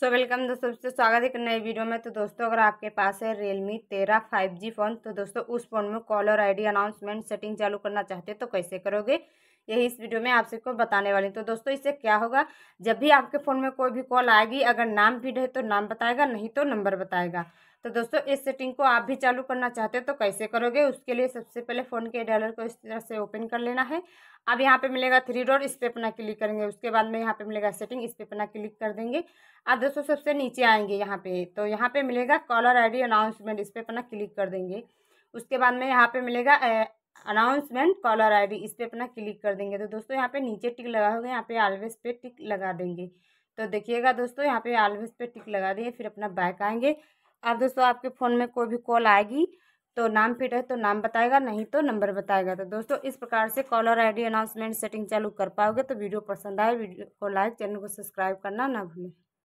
so welcome दोस्तों सबसे स्वागत है एक नए वीडियो में तो दोस्तों अगर आपके पास है रियलमी तेरह फाइव जी फ़ोन तो दोस्तों उस फ़ोन में कॉलर आईडी अनाउंसमेंट सेटिंग चालू करना चाहते हैं तो कैसे करोगे यही इस वीडियो में आप सबको बताने वाली तो दोस्तों इससे क्या होगा जब भी आपके फ़ोन में कोई भी कॉल आएगी अगर नाम फीड है तो नाम बताएगा नहीं तो नंबर बताएगा तो दोस्तों इस सेटिंग को आप भी चालू करना चाहते हो तो कैसे करोगे उसके लिए सबसे पहले फ़ोन के डायलर को इस तरह से ओपन कर लेना है अब यहाँ पे मिलेगा थ्री डॉट इस पर अपना क्लिक करेंगे उसके बाद में यहाँ पे मिलेगा सेटिंग इस पर अपना क्लिक कर देंगे अब दोस्तों सबसे नीचे आएंगे यहाँ पे तो यहाँ पे मिलेगा कॉलर डी अनाउंसमेंट इस पर अपना क्लिक कर देंगे उसके बाद में यहाँ पे मिलेगा अनाउंसमेंट कॉलर आईडी इस पर अपना क्लिक कर देंगे तो दोस्तों यहाँ पे नीचे टिक लगा होगा यहाँ पे आलवेज पे टिक लगा देंगे तो देखिएगा दोस्तों यहाँ पे आलवेज पे टिक लगा देंगे फिर अपना बैक आएंगे अब दोस्तों आपके फ़ोन में कोई भी कॉल आएगी तो नाम फिट है तो नाम बताएगा नहीं तो नंबर बताएगा तो दोस्तों इस प्रकार से कॉलर डी अनाउंसमेंट सेटिंग चालू कर पाओगे तो वीडियो पसंद आए वीडियो को लाइक चैनल को सब्सक्राइब करना ना भूलें